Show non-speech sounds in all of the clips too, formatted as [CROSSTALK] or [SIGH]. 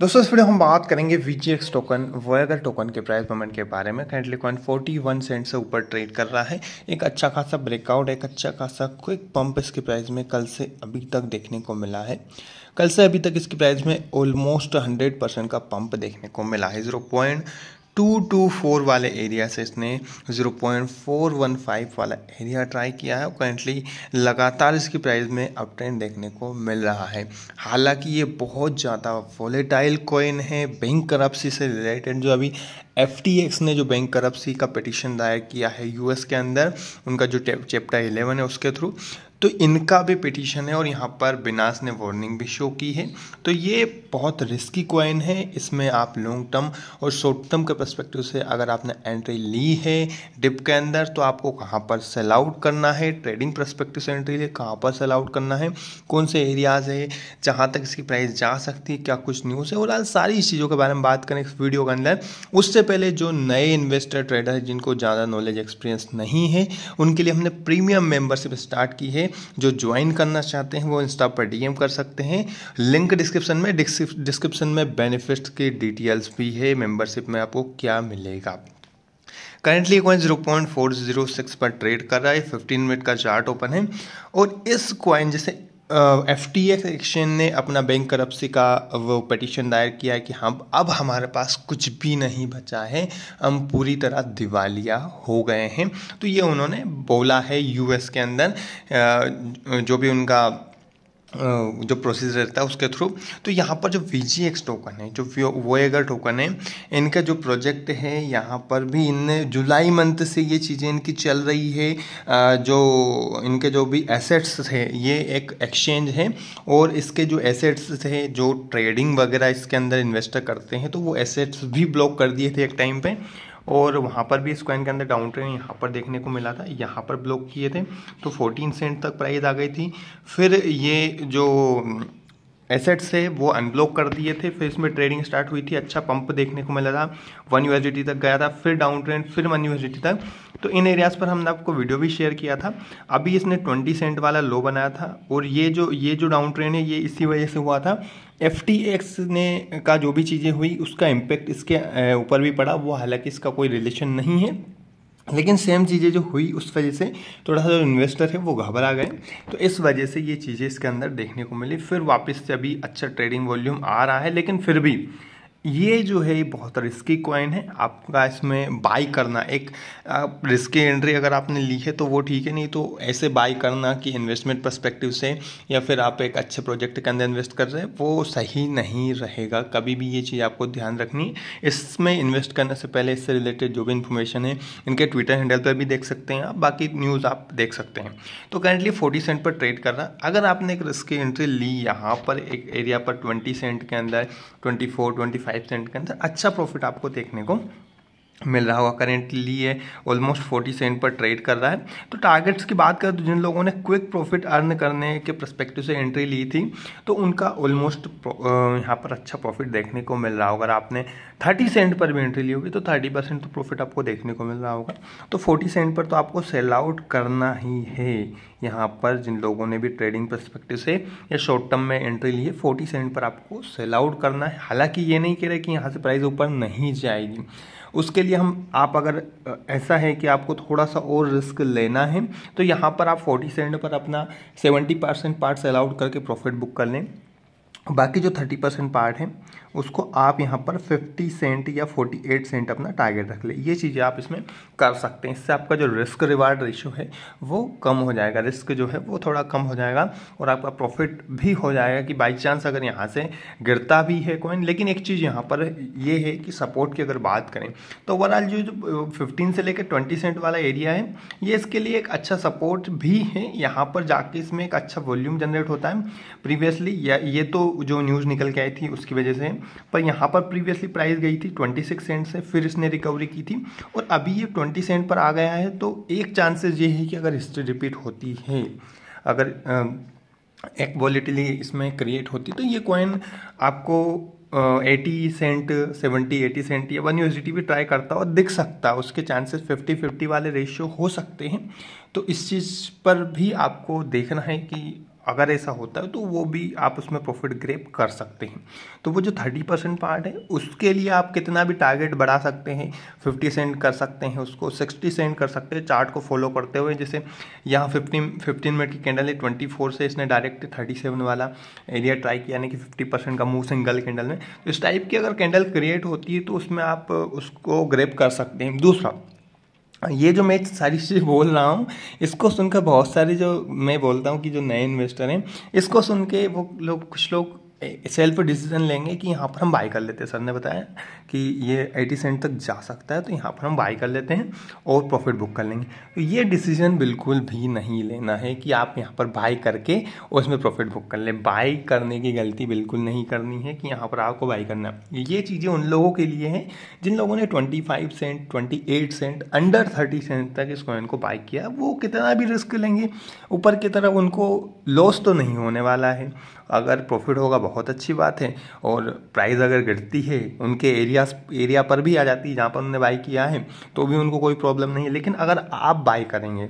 दोस्तों इस वीडियो हम बात करेंगे वी टोकन वोयागर टोकन के प्राइस मोमेंट के बारे में करेंटली कॉइन 41 सेंट से ऊपर ट्रेड कर रहा है एक अच्छा खासा ब्रेकआउट एक अच्छा खासा क्विक पंप इसके प्राइस में कल से अभी तक देखने को मिला है कल से अभी तक इसकी प्राइस में ऑलमोस्ट 100 परसेंट का पंप देखने को मिला है जीरो पॉइंट 224 वाले एरिया से इसने 0.415 वाला एरिया ट्राई किया है करेंटली लगातार इसकी प्राइस में अप ट्रेंड देखने को मिल रहा है हालांकि ये बहुत ज़्यादा वॉलेटाइल कॉइन है बैंक करप्सी से रिलेटेड जो अभी एफ ने जो बैंक करप्सी का पटिशन दायर किया है यूएस के अंदर उनका जो चैप्टर 11 है उसके थ्रू तो इनका भी पिटीशन है और यहाँ पर बिनास ने वार्निंग भी शो की है तो ये बहुत रिस्की कॉइन है इसमें आप लॉन्ग टर्म और शॉर्ट टर्म के परस्पेक्टिव से अगर आपने एंट्री ली है डिप के अंदर तो आपको कहाँ पर सेल आउट करना है ट्रेडिंग परस्पेक्टिव से एंट्री है कहाँ पर सेल आउट करना है कौन से एरियाज़ है जहाँ तक इसकी प्राइस जा सकती है क्या कुछ न्यूज़ है और सारी चीज़ों के बारे में बात करें इस वीडियो के अंदर उससे पहले जो नए इन्वेस्टर ट्रेडर हैं जिनको ज़्यादा नॉलेज एक्सपीरियंस नहीं है उनके लिए हमने प्रीमियम मेम्बरशिप स्टार्ट की है जो ज्वाइन करना चाहते हैं वो इंस्टा पर डीएम कर सकते हैं लिंक डिस्क्रिप्शन में डिस्क्रिप्शन में बेनिफिट्स की डिटेल्स भी है मेंबरशिप में आपको क्या मिलेगा currently coin zero point four zero six पर ट्रेड कर रहा है फिफ्टीन मिनट का चार्ट ओपन है और इस कॉइन जैसे एफ टी एक्स एक्सचेंज ने अपना बैंक करप्सी का वो पटिशन दायर किया है कि हम अब हमारे पास कुछ भी नहीं बचा है हम पूरी तरह दिवालिया हो गए हैं तो ये उन्होंने बोला है यूएस के अंदर जो भी उनका जो प्रोसेस रहता है उसके थ्रू तो यहाँ पर जो वी जी एक्स टोकन है जो वोएगर टोकन है इनका जो प्रोजेक्ट है यहाँ पर भी इन जुलाई मंथ से ये चीज़ें इनकी चल रही है जो इनके जो भी एसेट्स है ये एक एक्सचेंज है और इसके जो एसेट्स थे जो ट्रेडिंग वगैरह इसके अंदर इन्वेस्टर करते हैं तो वो एसेट्स भी ब्लॉक कर दिए थे एक टाइम पर और वहाँ पर भी इस कॉइन के अंदर डाउन ट्रेंड यहाँ पर देखने को मिला था यहाँ पर ब्लॉक किए थे तो फोर्टीन सेंट तक प्राइस आ गई थी फिर ये जो एसेट्स है वो अनब्लॉक कर दिए थे फिर इसमें ट्रेडिंग स्टार्ट हुई थी अच्छा पंप देखने को मिला था वन यूएसडी तक गया था फिर डाउन ट्रेंड फिर वन यूएसडी तक तो इन एरियाज़ पर हमने आपको वीडियो भी शेयर किया था अभी इसने ट्वेंटी सेंट वाला लो बनाया था और ये जो ये जो डाउन ट्रेन है ये इसी वजह से हुआ था एफ ने का जो भी चीज़ें हुई उसका इम्पेक्ट इसके ऊपर भी पड़ा वो हालांकि इसका कोई रिलेशन नहीं है लेकिन सेम चीज़ें जो हुई उस वजह से थोड़ा सा जो इन्वेस्टर है वो घबरा गए तो इस वजह से ये चीज़ें इसके अंदर देखने को मिली फिर वापस से अभी अच्छा ट्रेडिंग वॉल्यूम आ रहा है लेकिन फिर भी ये जो है ये बहुत रिस्की कॉइन है आपका इसमें बाई करना एक रिस्की एंट्री अगर आपने ली है तो वो ठीक है नहीं तो ऐसे बाई करना कि इन्वेस्टमेंट पर्सपेक्टिव से या फिर आप एक अच्छे प्रोजेक्ट के अंदर इन्वेस्ट कर रहे हैं वो सही नहीं रहेगा कभी भी ये चीज़ आपको ध्यान रखनी इसमें इन्वेस्ट करने से पहले इससे रिलेटेड जो भी इन्फॉर्मेशन है इनके ट्विटर हैंडल पर भी देख सकते हैं आप बाकी न्यूज़ आप देख सकते हैं तो करेंटली फोर्टी सेंट पर ट्रेड कर रहा अगर आपने एक रिस्की एंट्री ली यहाँ पर एक एरिया पर ट्वेंटी सेंट के अंदर twenty four twenty five five cent के अंदर अच्छा प्रॉफिट आपको देखने को मिल रहा होगा करेंटली ये ऑलमोस्ट फोर्टी सेंट पर ट्रेड कर रहा है तो टारगेट्स की बात करें तो जिन लोगों ने क्विक प्रॉफिट अर्न करने के प्रस्पेक्टिव से एंट्री ली थी तो उनका ऑलमोस्ट यहाँ पर अच्छा प्रॉफिट देखने को मिल रहा होगा अगर आपने थर्टी सेंट पर भी एंट्री ली होगी तो थर्टी परसेंट तो प्रॉफिट आपको देखने को मिल रहा होगा तो फोर्टी सेंट पर तो आपको सेल आउट करना ही है यहाँ पर जिन लोगों ने भी ट्रेडिंग परस्पेक्टिव से या शॉर्ट टर्म में एंट्री ली है फोर्टी सेंट पर आपको सेल आउट करना है हालांकि ये नहीं कह रहे कि यहाँ से प्राइस ऊपर नहीं जाएगी उसके लिए हम आप अगर ऐसा है कि आपको थोड़ा सा और रिस्क लेना है तो यहाँ पर आप फोर्टी सेंट पर अपना सेवेंटी परसेंट पार्ट्स अलाउड करके प्रॉफिट बुक कर लें बाकी जो थर्टी परसेंट पार्ट है उसको आप यहाँ पर फिफ्टी सेंट या फोर्टी एट सेंट अपना टारगेट रख ले ये चीज़ें आप इसमें कर सकते हैं इससे आपका जो रिस्क रिवार्ड रेशियो है वो कम हो जाएगा रिस्क जो है वो थोड़ा कम हो जाएगा और आपका प्रॉफिट भी हो जाएगा कि बाई चांस अगर यहाँ से गिरता भी है कॉइन लेकिन एक चीज़ यहाँ पर ये है कि सपोर्ट की अगर बात करें तो ओवरऑल जो फिफ्टीन से लेकर ट्वेंटी सेंट वाला एरिया है ये इसके लिए एक अच्छा सपोर्ट भी है यहाँ पर जाके इसमें एक अच्छा वॉल्यूम जनरेट होता है प्रीवियसली ये तो जो न्यूज़ निकल के आई थी उसकी वजह से पर यहाँ पर प्रीवियसली प्राइस गई थी ट्वेंटी सिक्स सेंट से फिर इसने रिकवरी की थी और अभी ये ट्वेंटी सेंट पर आ गया है तो एक चांसेस ये है कि अगर हिस्ट्री रिपीट होती है अगर एक वॉलिटिली इसमें क्रिएट होती तो ये कॉइन आपको eighty cent seventy eighty cent या वन यूएसडी भी ट्राई करता और दिख सकता उसके चांसेस फिफ्टी फिफ्टी वाले रेशियो हो सकते हैं तो इस चीज़ पर भी आपको देखना है कि अगर ऐसा होता है तो वो भी आप उसमें प्रॉफिट ग्रेप कर सकते हैं तो वो जो थर्टी परसेंट पार्ट है उसके लिए आप कितना भी टारगेट बढ़ा सकते हैं फिफ्टी सेंट कर सकते हैं उसको सिक्सटी सेंट कर सकते हैं चार्ट को फॉलो करते हुए जैसे यहाँ फिफ्टीन फिफ्टीन मिनट की कैंडल है ट्वेंटी फोर से इसने डायरेक्ट थर्टी सेवन वाला एरिया ट्राई किया यानी कि फिफ्टी परसेंट का मूव सिंगल कैंडल में तो इस टाइप की अगर कैंडल क्रिएट होती है तो उसमें आप उसको ग्रेप कर सकते हैं दूसरा हाँ, ये जो मैं सारी [LAUGHS] चीज़ें बोल रहा हूँ इसको सुनकर बहुत सारे जो मैं बोलता हूँ कि जो नए इन्वेस्टर हैं इसको सुन के वो लोग कुछ लोग सेल्फ डिसीजन लेंगे कि यहाँ पर हम बाई कर लेते हैं सर ने बताया कि ये एटी सेंट तक जा सकता है तो यहाँ पर हम बाई कर लेते हैं और प्रॉफिट बुक कर लेंगे तो ये डिसीजन बिल्कुल भी नहीं लेना है कि आप यहाँ पर बाई करके और उसमें प्रॉफिट बुक कर लें बाई करने की गलती बिल्कुल नहीं करनी है कि यहाँ पर आपको बाई करना ये चीज़ें उन लोगों के लिए हैं जिन लोगों ने twenty five cent twenty eight cent under thirty cent तक इस कॉइन को बाई किया वो कितना भी रिस्क लेंगे ऊपर की तरफ उनको लॉस तो नहीं होने वाला है अगर प्रॉफिट होगा बहुत अच्छी बात है और प्राइस अगर गिरती है उनके एरिया एरिया पर भी आ जाती है जहाँ पर उन्होंने बाई किया है तो भी उनको कोई प्रॉब्लम नहीं है लेकिन अगर आप बाई करेंगे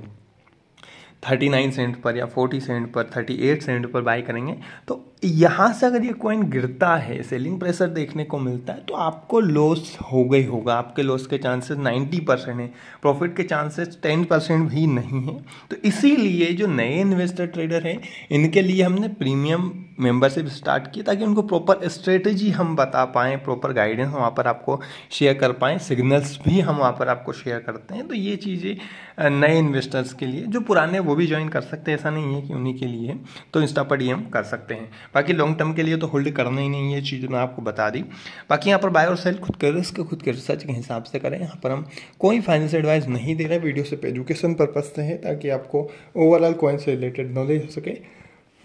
थर्टी नाइन सेंट पर या फोर्टी सेंट पर थर्टी एट सेंट पर बाई करेंगे तो यहाँ से अगर ये कॉइन गिरता है सेलिंग प्रेशर देखने को मिलता है तो आपको लॉस हो गई होगा आपके लॉस के चांसेस नाइन्टी परसेंट हैं प्रॉफिट के चांसेस टेन परसेंट भी नहीं है तो इसीलिए जो नए इन्वेस्टर ट्रेडर हैं इनके लिए हमने प्रीमियम मेंबरशिप स्टार्ट की ताकि उनको प्रॉपर स्ट्रेटेजी हम बता पाएँ प्रॉपर गाइडेंस वहाँ पर आपको शेयर कर पाएँ सिग्नल्स भी हम वहाँ पर आपको शेयर करते हैं तो ये चीज़ें नए इन्वेस्टर्स के लिए जो पुराने वो भी ज्वाइन कर सकते हैं ऐसा नहीं है कि उन्हीं के लिए तो इंस्टा पर डी कर सकते हैं बाकी लॉन्ग टर्म के लिए तो होल्ड करना ही नहीं है चीज़ मैं आपको बता दी बाकी यहाँ पर बाय और सेल खुद के रिस्क खुद के रिसर्च के हिसाब से करें यहाँ पर हम कोई फाइनेंस एडवाइस नहीं दे रहे वीडियो सिर्फ एजुकेशन पर्पज़ से है ताकि आपको ओवरऑल कॉइन से रिलेटेड नॉलेज हो सके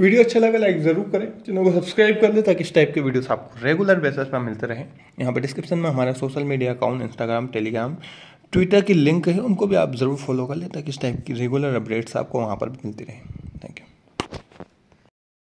वीडियो अच्छा लगा लाइक ज़रूर करें चैनल को सब्सक्राइब कर लें ताकि इस टाइप के वीडियोस आपको रेगुलर बेसिस पर मिलते रहें यहाँ पर डिस्क्रिप्शन में हमारा social media account Instagram Telegram Twitter की लिंक है उनको भी आप ज़रूर फॉलो कर लें ताकि इस टाइप की रेगुलर अपडेट्स आपको वहाँ पर मिलती रहें थैंक यू